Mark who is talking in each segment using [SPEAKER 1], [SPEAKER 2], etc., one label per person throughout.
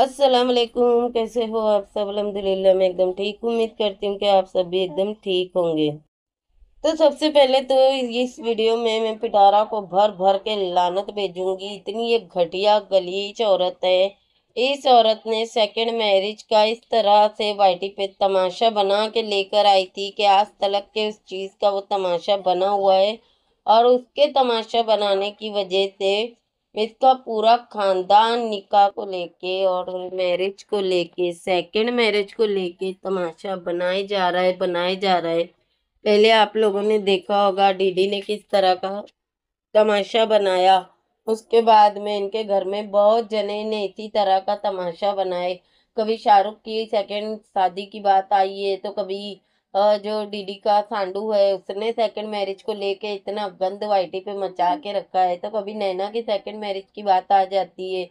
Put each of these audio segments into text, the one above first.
[SPEAKER 1] असलकुम कैसे हो आप सब अलहमदिल्ला मैं एकदम ठीक उम्मीद करती हूँ कि आप सब भी एकदम ठीक होंगे तो सबसे पहले तो इस वीडियो में मैं पिटारा को भर भर के लानत भेजूंगी इतनी एक घटिया गलीच औरत है इस औरत ने सेकंड मैरिज का इस तरह से वाइटी पे तमाशा बना के लेकर आई थी कि आज तलक के उस चीज़ का वो तमाशा बना हुआ है और उसके तमाशा बनाने की वजह से इसका पूरा खानदान निका को लेके और मैरिज को लेके सेकंड मैरिज को लेके तमाशा बनाए जा रहा है बनाए जा रहा है पहले आप लोगों ने देखा होगा डीडी ने किस तरह का तमाशा बनाया उसके बाद में इनके घर में बहुत जने ने इसी तरह का तमाशा बनाए कभी शाहरुख की सेकंड शादी की बात आई है तो कभी जो डीडी का सांडू है उसने सेकंड मैरिज को लेके इतना गंद वाइटी पे मचा हम्म। के रखा है तो कभी नैना की सेकंड मैरिज की बात आ जाती है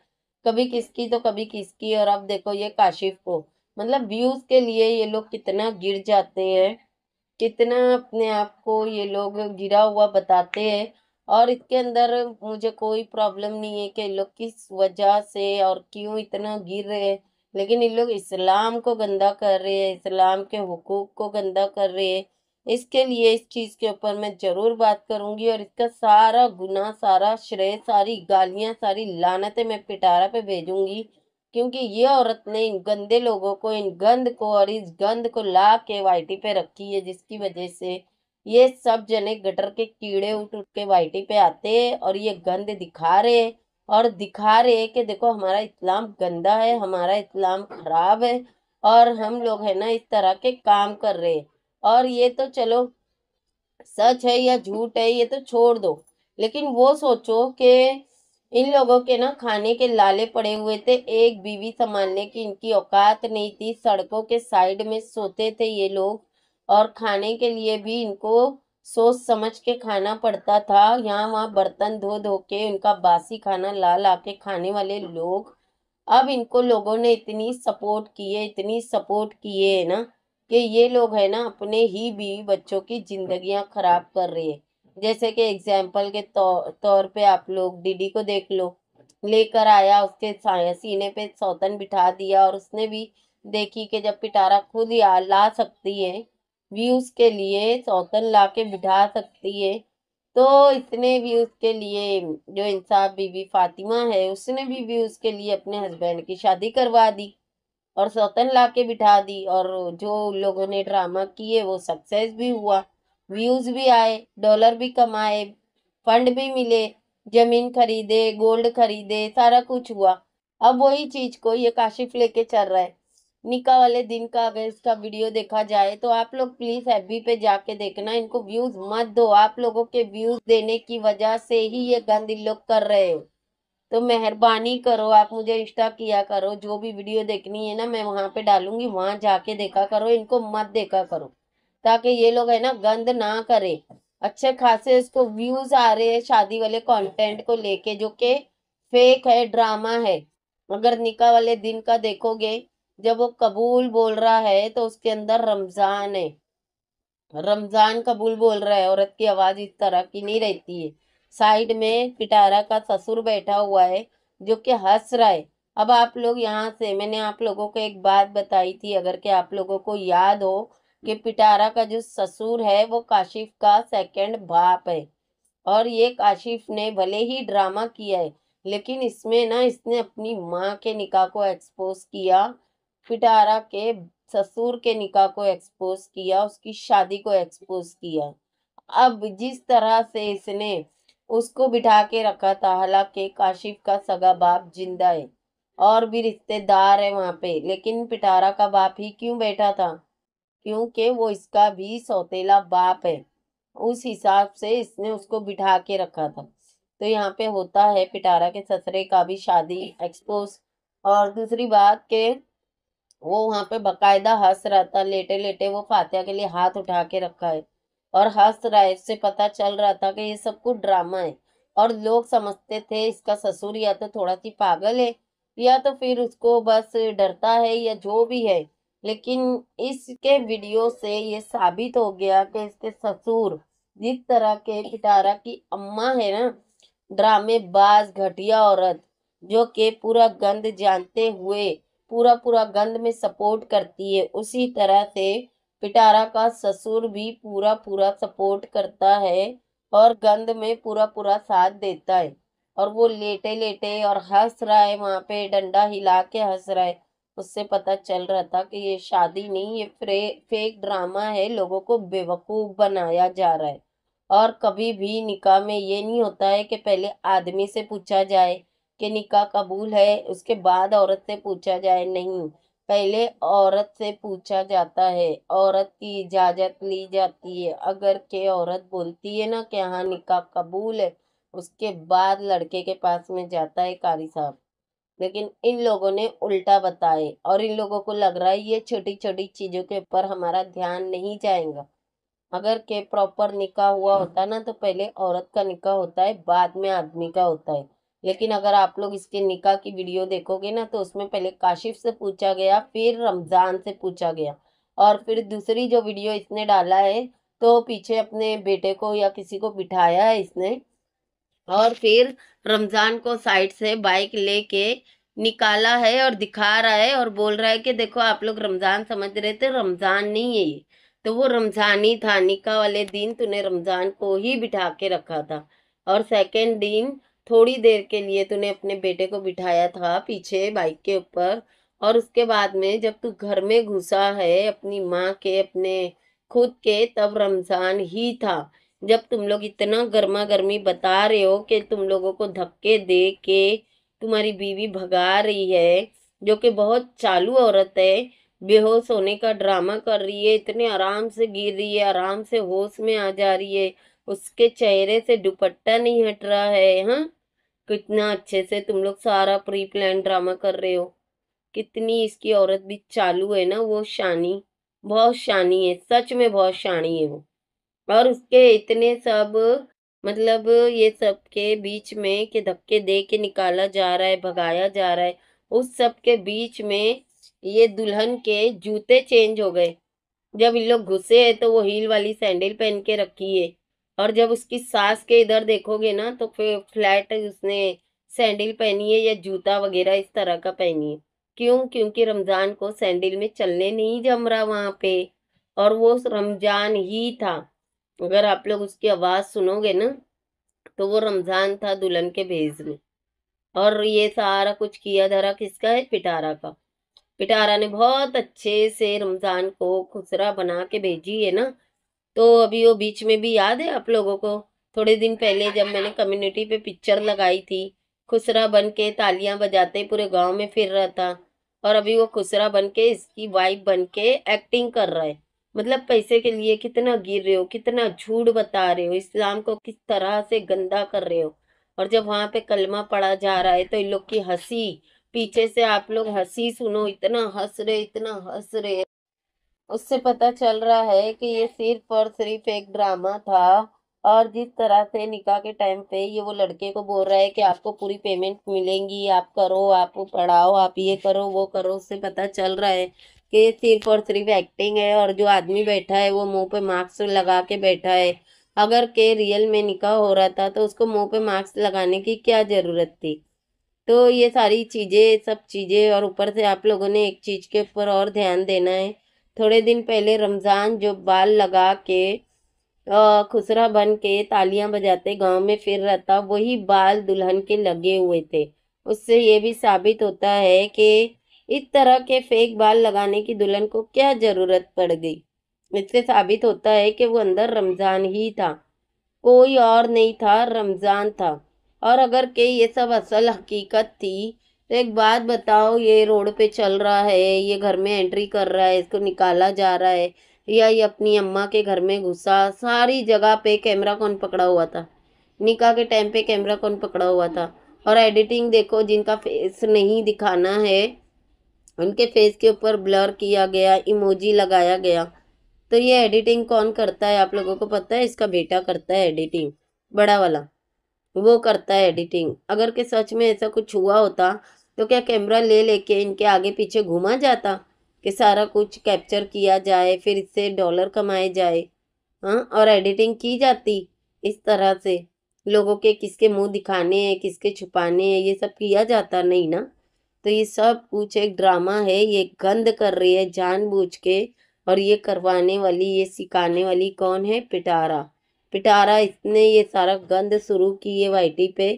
[SPEAKER 1] कभी किसकी तो कभी किसकी और अब देखो ये काशिफ को मतलब व्यूज के लिए ये लोग कितना गिर जाते हैं कितना अपने आप को ये लोग गिरा हुआ बताते हैं और इसके अंदर मुझे कोई प्रॉब्लम नहीं है कि लोग किस वजह से और क्यों इतना गिर रहे हैं लेकिन इन लोग इस्लाम को गंदा कर रहे हैं इस्लाम के हकूक़ को गंदा कर रहे हैं इसके लिए इस चीज़ के ऊपर मैं ज़रूर बात करूँगी और इसका सारा गुनाह सारा श्रेय सारी गालियाँ सारी लानतें मैं पिटारा पे भेजूँगी क्योंकि ये औरत ने इन गंदे लोगों को इन गंद को और इस गंद को ला के वाइटी पे रखी है जिसकी वजह से ये सब जने गटर के कीड़े उठ उठ के वाइटी पे आते हैं और ये गंद दिखा रहे हैं और दिखा रहे हैं कि देखो हमारा इस्लाम गंदा है हमारा इस्लाम ख़राब है और हम लोग है ना इस तरह के काम कर रहे हैं और ये तो चलो सच है या झूठ है ये तो छोड़ दो लेकिन वो सोचो कि इन लोगों के ना खाने के लाले पड़े हुए थे एक बीवी संभालने की इनकी औकात नहीं थी सड़कों के साइड में सोते थे ये लोग और खाने के लिए भी इनको सोच समझ के खाना पड़ता था यहाँ वहाँ बर्तन धो धो के उनका बासी खाना ला ला के खाने वाले लोग अब इनको लोगों ने इतनी सपोर्ट की है इतनी सपोर्ट की है ना कि ये लोग है ना अपने ही बीवी बच्चों की जिंदगियां खराब कर रही है जैसे कि एग्जाम्पल के तौर तौर पे आप लोग डीडी को देख लो लेकर आया उसके सीने पे सौतन बिठा दिया और उसने भी देखी कि जब पिटारा खुद ही ला सकती है व्यूज़ के लिए सौतन ला के बिठा सकती है तो इतने व्यूज़ के लिए जो इंसाफ बीबी फातिमा है उसने भी व्यूज़ के लिए अपने हस्बैंड की शादी करवा दी और सौतन ला के बिठा दी और जो लोगों ने ड्रामा किए वो सक्सेस भी हुआ व्यूज़ भी आए डॉलर भी कमाए फंड भी मिले ज़मीन खरीदे गोल्ड खरीदे सारा कुछ हुआ अब वही चीज़ को ये काशिफ लेके चल रहा है निका वाले दिन का अगर इसका वीडियो देखा जाए तो आप लोग प्लीज़ एबी पे जाके देखना इनको व्यूज़ मत दो आप लोगों के व्यूज़ देने की वजह से ही ये गंद इन लोग कर रहे हो तो मेहरबानी करो आप मुझे इंस्टा किया करो जो भी वीडियो देखनी है ना मैं वहाँ पे डालूंगी वहाँ जाके देखा करो इनको मत देखा करो ताकि ये लोग है ना गंद ना करे अच्छे खासे इसको व्यूज़ आ रहे है शादी वाले कॉन्टेंट को लेके जो कि फेक है ड्रामा है अगर निका वाले दिन का देखोगे जब वो कबूल बोल रहा है तो उसके अंदर रमज़ान है रमज़ान कबूल बोल रहा है औरत की आवाज़ इस तरह की नहीं रहती है साइड में पिटारा का ससुर बैठा हुआ है जो कि हंस रहा है अब आप लोग यहाँ से मैंने आप लोगों को एक बात बताई थी अगर कि आप लोगों को याद हो कि पिटारा का जो ससुर है वो काशिफ का सेकंड बाप है और ये काशिफ ने भले ही ड्रामा किया है लेकिन इसमें ना इसने अपनी माँ के निकाह को एक्सपोज किया पिटारा के ससुर के निकाह को एक्सपोज किया उसकी शादी को एक्सपोज किया अब जिस तरह से इसने उसको बिठा के रखा था हालांकि काशिफ का सगा बाप जिंदा है और भी रिश्तेदार है वहाँ पे लेकिन पिटारा का बाप ही क्यों बैठा था क्योंकि वो इसका भी सौतेला बाप है उस हिसाब से इसने उसको बिठा के रखा था तो यहाँ पे होता है पिटारा के ससरे का भी शादी एक्सपोज और दूसरी बात के वो वहाँ पे बकायदा हंस रहा था लेटे लेटे वो फातिया के लिए हाथ उठा के रखा है और हंस रहा है इससे पता चल रहा था कि ये सब कुछ ड्रामा है और लोग समझते थे इसका ससुर या तो थोड़ा सी पागल है या तो फिर उसको बस डरता है या जो भी है लेकिन इसके वीडियो से ये साबित हो गया कि इसके ससुर जिस तरह के पिटारा की अम्मा है ना ड्रामेबाज घटिया औरत जो कि पूरा गंद जानते हुए पूरा पूरा गंध में सपोर्ट करती है उसी तरह से पिटारा का ससुर भी पूरा पूरा सपोर्ट करता है और गंध में पूरा पूरा साथ देता है और वो लेटे लेटे और हंस रहा है वहाँ पे डंडा हिला के हंस रहा है उससे पता चल रहा था कि ये शादी नहीं ये फ्रे फेक ड्रामा है लोगों को बेवकूफ़ बनाया जा रहा है और कभी भी निकाह में ये नहीं होता है कि पहले आदमी से पूछा जाए कि निकाह कबूल है उसके बाद औरत से पूछा जाए नहीं पहले औरत से पूछा जाता है औरत की इजाज़त ली जाती है अगर के औरत बोलती है ना कि हाँ निकाह कबूल है उसके बाद लड़के के पास में जाता है कारी साहब लेकिन इन लोगों ने उल्टा बताए और इन लोगों को लग रहा है ये छोटी छोटी चीज़ों के ऊपर हमारा ध्यान नहीं जाएगा अगर के प्रॉपर निकाह हुआ होता ना तो पहले औरत का निकाह होता है बाद में आदमी का होता है लेकिन अगर आप लोग इसके निकाह की वीडियो देखोगे ना तो उसमें पहले काशिफ से पूछा गया फिर रमज़ान से पूछा गया और फिर दूसरी जो वीडियो इसने डाला है तो पीछे अपने बेटे को या किसी को बिठाया है इसने और फिर रमज़ान को साइड से बाइक लेके निकाला है और दिखा रहा है और बोल रहा है कि देखो आप लोग रमज़ान समझ रहे थे रमज़ान नहीं है ये तो वो रमज़ान ही था निका वाले दिन तूने रमज़ान को ही बिठा के रखा था और सेकेंड दिन थोड़ी देर के लिए तूने अपने बेटे को बिठाया था पीछे बाइक के ऊपर और उसके बाद में जब तू घर में घुसा है अपनी माँ के अपने खुद के तब रमज़ान ही था जब तुम लोग इतना गर्मा गर्मी बता रहे हो कि तुम लोगों को धक्के दे के तुम्हारी बीवी भगा रही है जो कि बहुत चालू औरत है बेहोश होने का ड्रामा कर रही है इतने आराम से गिर रही है आराम से होश में आ जा रही है उसके चेहरे से दुपट्टा नहीं हट रहा है हाँ कितना अच्छे से तुम लोग सारा प्री प्लान ड्रामा कर रहे हो कितनी इसकी औरत भी चालू है ना वो शानी बहुत शानी है सच में बहुत शानी है वो और उसके इतने सब मतलब ये सब के बीच में के धक्के दे के निकाला जा रहा है भगाया जा रहा है उस सब के बीच में ये दुल्हन के जूते चेंज हो गए जब इन लोग घुसे हैं तो वो हील वाली सैंडल पहन के रखी है और जब उसकी सास के इधर देखोगे ना तो फिर फ्लैट उसने सैंडल पहनी है या जूता वगैरह इस तरह का पहनी है क्यों क्योंकि रमज़ान को सैंडल में चलने नहीं जम रहा वहाँ पे और वो रमज़ान ही था अगर आप लोग उसकी आवाज़ सुनोगे ना तो वो रमज़ान था दुल्हन के भेज में और ये सारा कुछ किया धरा किसका है पिटारा का पिटारा ने बहुत अच्छे से रमज़ान को खुसरा बना के भेजी है ना तो अभी वो बीच में भी याद है आप लोगों को थोड़े दिन पहले जब मैंने कम्युनिटी पे पिक्चर लगाई थी खुसरा बन के तालियाँ बजाते पूरे गांव में फिर रहा था और अभी वो खुसरा बन के इसकी वाइफ बन के एक्टिंग कर रहा है मतलब पैसे के लिए कितना गिर रहे हो कितना झूठ बता रहे हो इस्लाम को किस तरह से गंदा कर रहे हो और जब वहाँ पे कलमा पड़ा जा रहा है तो इन लोग की हंसी पीछे से आप लोग हंसी सुनो इतना हंस रहे इतना हंस रहे उससे पता चल रहा है कि ये सिर्फ और सिर्फ एक ड्रामा था और जिस तरह से निकाह के टाइम पे ये वो लड़के को बोल रहा है कि आपको पूरी पेमेंट मिलेंगी आप करो आप पढ़ाओ आप ये करो वो करो उससे पता चल रहा है कि सिर्फ और सिर्फ एक्टिंग है और जो आदमी बैठा है वो मुंह पे मास्क लगा के बैठा है अगर के रियल में निकाह हो रहा था तो उसको मुँह पे मास्क लगाने की क्या ज़रूरत थी तो ये सारी चीज़ें सब चीज़ें और ऊपर से आप लोगों ने एक चीज़ के ऊपर और ध्यान देना है थोड़े दिन पहले रमज़ान जो बाल लगा के खुसरा बन के तालियां बजाते गांव में फिर रहता वही बाल दुल्हन के लगे हुए थे उससे ये भी साबित होता है कि इस तरह के फेक बाल लगाने की दुल्हन को क्या ज़रूरत पड़ गई इससे साबित होता है कि वो अंदर रमज़ान ही था कोई और नहीं था रमज़ान था और अगर के ये सब असल हकीकत थी तो एक बात बताओ ये रोड पे चल रहा है ये घर में एंट्री कर रहा है इसको निकाला जा रहा है या ये अपनी अम्मा के घर में घुसा सारी जगह पे कैमरा कौन पकड़ा हुआ था निका के टाइम पे कैमरा कौन पकड़ा हुआ था और एडिटिंग देखो जिनका फेस नहीं दिखाना है उनके फेस के ऊपर ब्लर किया गया इमोजी लगाया गया तो ये एडिटिंग कौन करता है आप लोगों को पता है इसका बेटा करता है एडिटिंग बड़ा वाला वो करता है एडिटिंग अगर के सच में ऐसा कुछ हुआ होता तो क्या कैमरा ले लेके इनके आगे पीछे घुमा जाता कि सारा कुछ कैप्चर किया जाए फिर इससे डॉलर कमाए जाए हाँ और एडिटिंग की जाती इस तरह से लोगों के किसके मुंह दिखाने हैं किसके छुपाने हैं ये सब किया जाता नहीं ना तो ये सब कुछ एक ड्रामा है ये गंद कर रही है जानबूझ के और ये करवाने वाली ये सिखाने वाली कौन है पिटारा पिटारा इसने ये सारा गंद शुरू की है वाई पे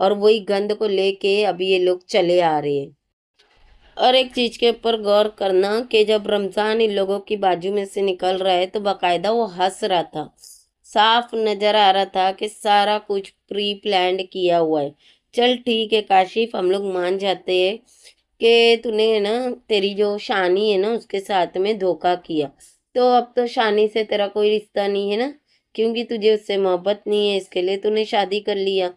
[SPEAKER 1] और वही गंध को लेके अभी ये लोग चले आ रहे हैं और एक चीज़ के ऊपर गौर करना कि जब रमज़ान इन लोगों की बाजू में से निकल रहा है तो बाकायदा वो हंस रहा था साफ नज़र आ रहा था कि सारा कुछ प्री प्लान किया हुआ है चल ठीक है काशिफ हम लोग मान जाते हैं कि तूने ना तेरी जो शानी है ना उसके साथ में धोखा किया तो अब तो शानी से तेरा कोई रिश्ता नहीं है ना क्योंकि तुझे उससे मोहब्बत नहीं है इसके लिए तूने शादी कर लिया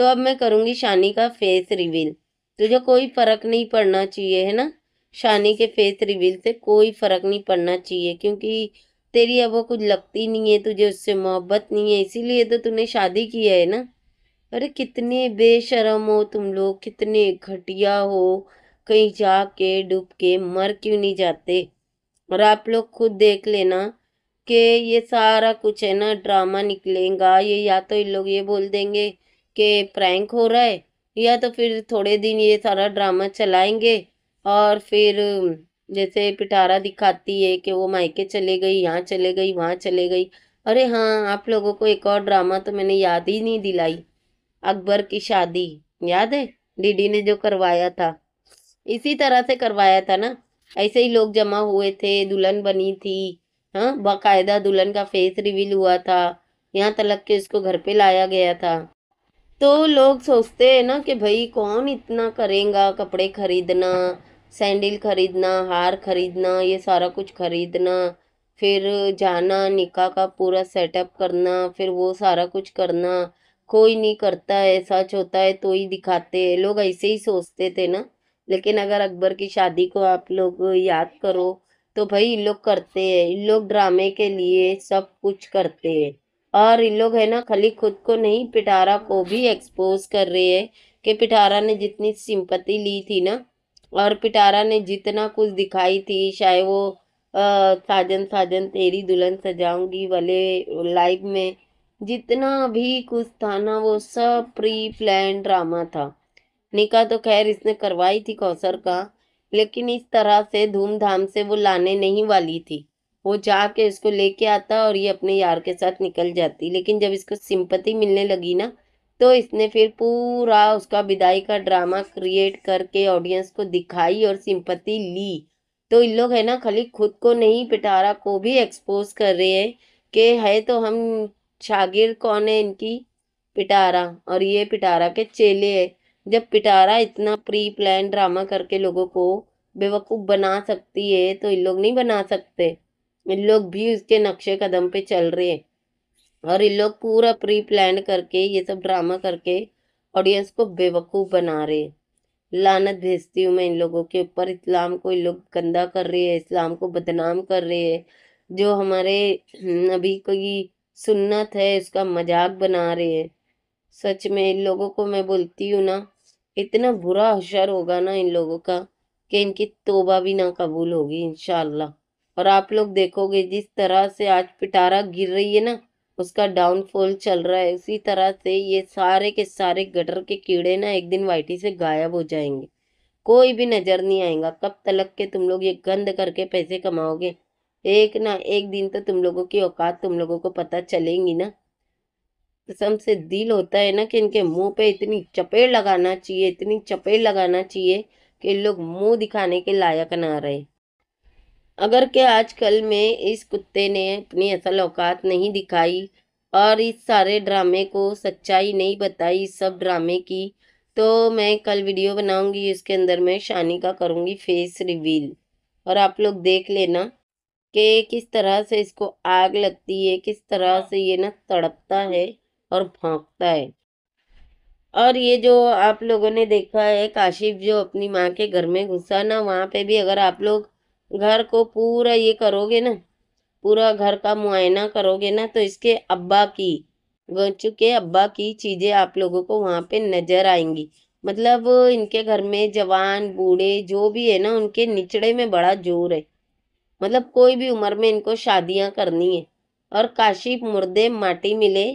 [SPEAKER 1] तो अब मैं करूँगी शानी का फेस रिवील तुझे कोई फ़र्क नहीं पड़ना चाहिए है ना शानी के फेस रिवील से कोई फ़र्क नहीं पड़ना चाहिए क्योंकि तेरी अब वो कुछ लगती नहीं है तुझे उससे मोहब्बत नहीं है इसीलिए तो तूने शादी की है ना अरे कितने बेशरम हो तुम लोग कितने घटिया हो कहीं जा के डूब के मर क्यों नहीं जाते और आप लोग खुद देख लेना कि ये सारा कुछ है ना ड्रामा निकलेगा ये या तो इन लोग ये बोल देंगे कि प्रैंक हो रहा है या तो फिर थोड़े दिन ये सारा ड्रामा चलाएंगे और फिर जैसे पिटारा दिखाती है कि वो मायके चले गई यहाँ चले गई वहाँ चले गई अरे हाँ आप लोगों को एक और ड्रामा तो मैंने याद ही नहीं दिलाई अकबर की शादी याद है डीडी ने जो करवाया था इसी तरह से करवाया था ना ऐसे ही लोग जमा हुए थे दुल्हन बनी थी हाँ बाकायदा दुल्हन का फेस रिवील हुआ था यहाँ तलक के उसको घर पे लाया गया था तो लोग सोचते हैं ना कि भाई कौन इतना करेगा कपड़े खरीदना सैंडल खरीदना हार खरीदना ये सारा कुछ खरीदना फिर जाना निका का पूरा सेटअप करना फिर वो सारा कुछ करना कोई नहीं करता है सच होता है तो ही दिखाते हैं लोग ऐसे ही सोचते थे ना लेकिन अगर अकबर की शादी को आप लोग याद करो तो भाई इन लोग करते हैं इन लोग ड्रामे के लिए सब कुछ करते हैं और इन लोग है ना खाली खुद को नहीं पिटारा को भी एक्सपोज कर रहे है कि पिटारा ने जितनी सिंपति ली थी ना और पिटारा ने जितना कुछ दिखाई थी शायद वो आ, साजन साजन तेरी दुल्हन सजाऊंगी वाले लाइव में जितना भी कुछ था ना वो सब प्री प्लान ड्रामा था निका तो खैर इसने करवाई थी कौसर का लेकिन इस तरह से धूमधाम से वो लाने नहीं वाली थी वो जाके इसको लेके आता और ये अपने यार के साथ निकल जाती लेकिन जब इसको सिंपति मिलने लगी ना तो इसने फिर पूरा उसका विदाई का ड्रामा क्रिएट करके ऑडियंस को दिखाई और सिंपति ली तो इन लोग है ना खाली खुद को नहीं पिटारा को भी एक्सपोज कर रहे हैं कि है तो हम शागिर कौन है इनकी पिटारा और ये पिटारा के चेले है जब पिटारा इतना प्री प्लान ड्रामा करके लोगों को बेवकूफ़ बना सकती है तो इन लोग नहीं बना सकते इन लोग भी उसके नक्शे कदम पे चल रहे हैं और इन लोग पूरा प्री प्लान करके ये सब ड्रामा करके ऑडियंस को बेवकूफ़ बना रहे हैं लानत भेजती हूँ मैं इन लोगों के ऊपर इस्लाम को इन लोग गंदा कर रहे हैं इस्लाम को बदनाम कर रहे हैं जो हमारे हम्म, अभी कोई सुन्नत है उसका मजाक बना रहे हैं सच में इन लोगों को मैं बोलती हूँ ना इतना बुरा अशर होगा ना इन लोगों का कि इनकी तोबा भी ना कबूल होगी इन और आप लोग देखोगे जिस तरह से आज पिटारा गिर रही है ना उसका डाउनफॉल चल रहा है उसी तरह से ये सारे के सारे गटर के कीड़े ना एक दिन वाइटी से गायब हो जाएंगे कोई भी नज़र नहीं आएगा कब तलक के तुम लोग ये गंद करके पैसे कमाओगे एक ना एक दिन तो तुम लोगों की औकात तुम लोगों को पता चलेंगी ना कसम से दिल होता है ना कि इनके मुंह पे इतनी चपेट लगाना चाहिए इतनी चपेट लगाना चाहिए कि लोग मुंह दिखाने के लायक ना रहे अगर के आजकल में इस कुत्ते ने अपनी असल औकात नहीं दिखाई और इस सारे ड्रामे को सच्चाई नहीं बताई इस सब ड्रामे की तो मैं कल वीडियो बनाऊंगी इसके अंदर मैं शानी का करूंगी फेस रिवील और आप लोग देख लेना कि किस तरह से इसको आग लगती है किस तरह से ये ना तड़पता है और भौंकता है और ये जो आप लोगों ने देखा है काशिफ जो अपनी माँ के घर में घुसा ना वहाँ पे भी अगर आप लोग घर को पूरा ये करोगे ना पूरा घर का मुआयना करोगे ना तो इसके अब्बा की गंचू के अब्बा की चीज़ें आप लोगों को वहाँ पे नज़र आएंगी मतलब इनके घर में जवान बूढ़े जो भी है ना उनके निचड़े में बड़ा जोर है मतलब कोई भी उम्र में इनको शादियाँ करनी है और काशी मुर्दे माटी मिले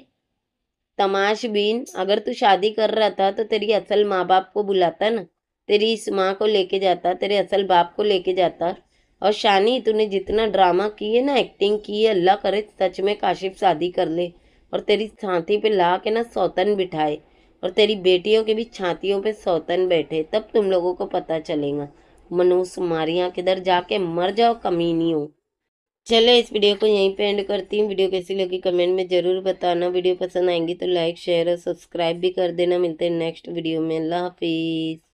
[SPEAKER 1] तमाश बीन अगर तू शादी कर रहा था तो तेरी असल माँ बाप को बुलाता ना तेरी इस माँ को लेके जाता तेरे असल बाप को लेके जाता और शानी तूने जितना ड्रामा किए ना एक्टिंग की है अल्लाह करे सच में काशिफ शादी कर ले और तेरी छाती पे ला के ना सौतन बिठाए और तेरी बेटियों के भी छातियों पे सौतन बैठे तब तुम लोगों को पता चलेगा मनोज मारिया किधर जाके मर जाओ नहीं हो चले इस वीडियो को यहीं पे एंड करती हूँ वीडियो कैसी लगी कमेंट में ज़रूर बताना वीडियो पसंद आएंगी तो लाइक शेयर और सब्सक्राइब भी कर देना मिलते हैं नेक्स्ट वीडियो में अल्लाह हाफिज़